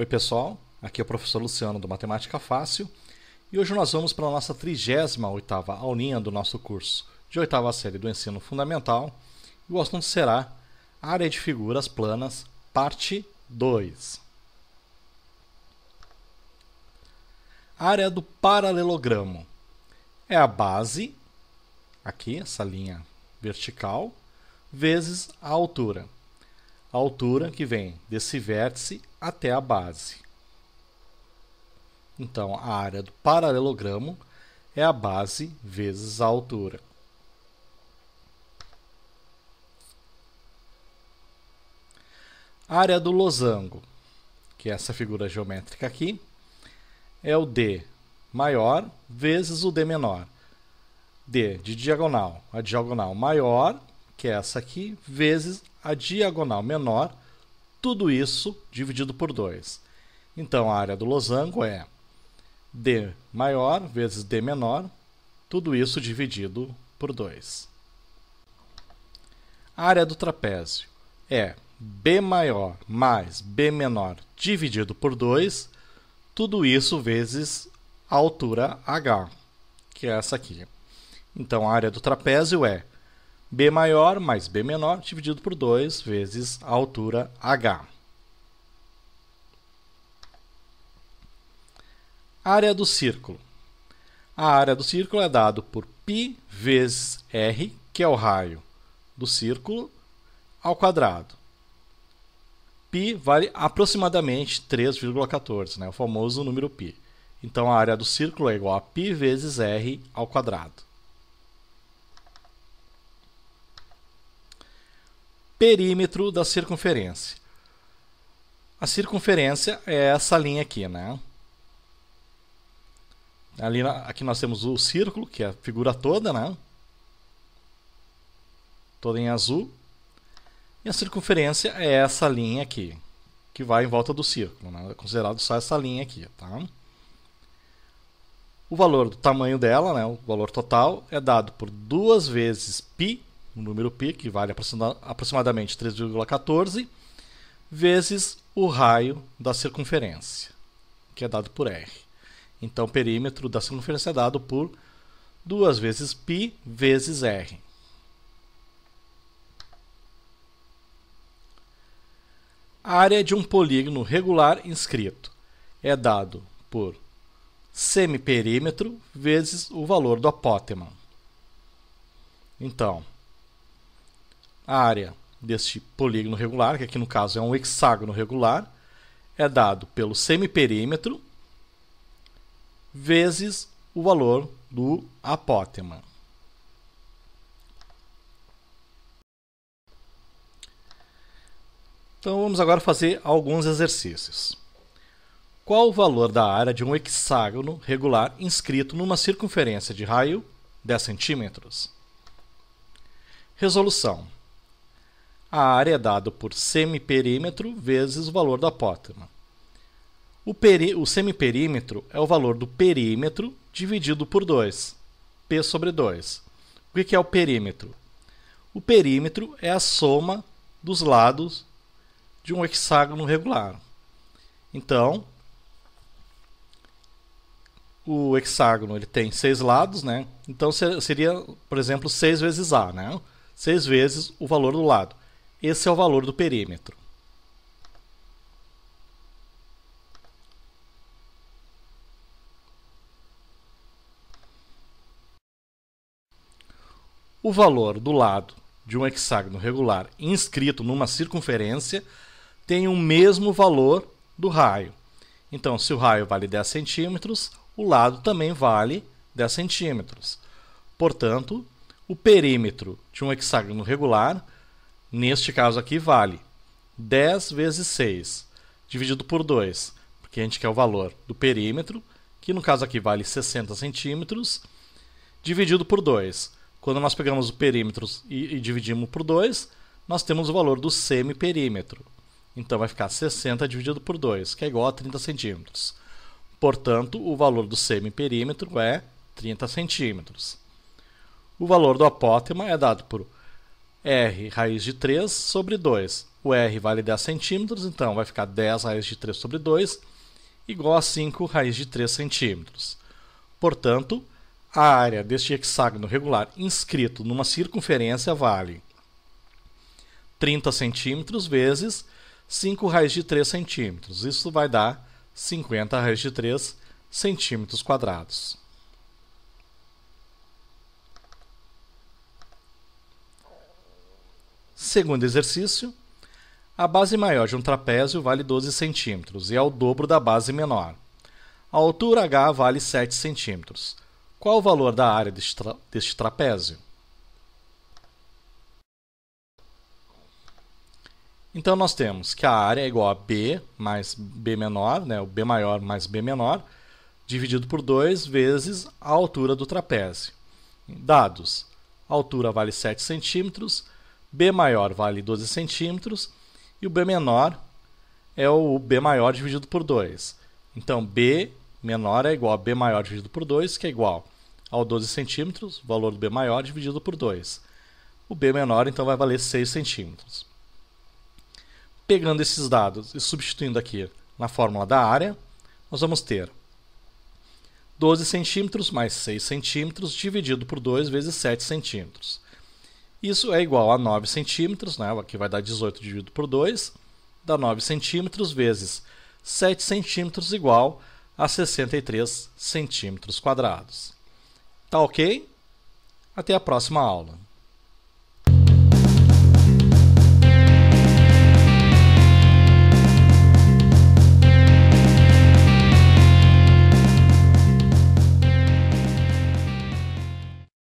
Oi, pessoal. Aqui é o professor Luciano do Matemática Fácil e hoje nós vamos para a nossa 38ª aulinha do nosso curso de oitava série do Ensino Fundamental e o assunto será Área de Figuras Planas, parte 2. Área do paralelogramo é a base, aqui, essa linha vertical, vezes a altura a altura que vem desse vértice até a base. Então, a área do paralelogramo é a base vezes a altura. Área do losango, que é essa figura geométrica aqui, é o D maior vezes o D menor. D de diagonal, a diagonal maior, que é essa aqui, vezes a diagonal menor, tudo isso dividido por 2. Então a área do losango é D maior vezes D menor, tudo isso dividido por 2. A área do trapézio é B maior mais B menor dividido por 2, tudo isso vezes a altura H, que é essa aqui. Então a área do trapézio é B maior mais B menor dividido por 2 vezes a altura H. Área do círculo. A área do círculo é dado por π vezes R, que é o raio do círculo, ao quadrado. Π vale aproximadamente 3,14, né? o famoso número π. Então a área do círculo é igual a π vezes R ao quadrado. perímetro da circunferência. A circunferência é essa linha aqui, né? Ali, aqui nós temos o círculo, que é a figura toda, né? Toda em azul. E a circunferência é essa linha aqui, que vai em volta do círculo, né? É considerado só essa linha aqui, tá? O valor do tamanho dela, né? O valor total é dado por duas vezes π o número π, que vale aproximadamente 3,14, vezes o raio da circunferência, que é dado por r. Então, o perímetro da circunferência é dado por 2 vezes π vezes r. A área de um polígono regular inscrito é dado por semiperímetro vezes o valor do apótema. Então, a área deste polígono regular, que aqui no caso é um hexágono regular, é dado pelo semiperímetro vezes o valor do apótema. Então vamos agora fazer alguns exercícios. Qual o valor da área de um hexágono regular inscrito numa circunferência de raio 10 centímetros? Resolução a área é dada por semiperímetro vezes o valor da apótema. O, o semiperímetro é o valor do perímetro dividido por 2, P sobre 2. O que é o perímetro? O perímetro é a soma dos lados de um hexágono regular. Então, o hexágono ele tem seis lados, né? Então seria, por exemplo, 6 vezes A, né? 6 vezes o valor do lado. Esse é o valor do perímetro. O valor do lado de um hexágono regular inscrito numa circunferência tem o mesmo valor do raio. Então, se o raio vale 10 centímetros, o lado também vale 10 centímetros. Portanto, o perímetro de um hexágono regular Neste caso aqui, vale 10 vezes 6, dividido por 2, porque a gente quer o valor do perímetro, que no caso aqui vale 60 centímetros, dividido por 2. Quando nós pegamos o perímetro e, e dividimos por 2, nós temos o valor do semiperímetro. Então vai ficar 60 dividido por 2, que é igual a 30 centímetros. Portanto, o valor do semiperímetro é 30 centímetros. O valor do apótema é dado por R raiz de 3 sobre 2. O R vale 10 centímetros, então vai ficar 10 raiz de 3 sobre 2 igual a 5 raiz de 3 centímetros. Portanto, a área deste hexágono regular inscrito numa circunferência vale 30 centímetros vezes 5 raiz de 3 centímetros. Isso vai dar 50 raiz de 3 centímetros quadrados. Segundo exercício, a base maior de um trapézio vale 12 cm e é o dobro da base menor. A altura h vale 7 cm. Qual o valor da área deste, tra deste trapézio? Então nós temos que a área é igual a b mais b menor, né, o b maior mais b menor, dividido por 2 vezes a altura do trapézio. Dados: a altura vale 7 centímetros B maior vale 12 centímetros e o B menor é o B maior dividido por 2. Então, B menor é igual a B maior dividido por 2, que é igual ao 12 centímetros, valor do B maior, dividido por 2. O B menor, então, vai valer 6 centímetros. Pegando esses dados e substituindo aqui na fórmula da área, nós vamos ter 12 centímetros mais 6 centímetros dividido por 2 vezes 7 centímetros. Isso é igual a 9 centímetros, né? que vai dar 18 dividido por 2, dá 9 centímetros vezes 7 centímetros igual a 63 centímetros quadrados. Tá ok? Até a próxima aula.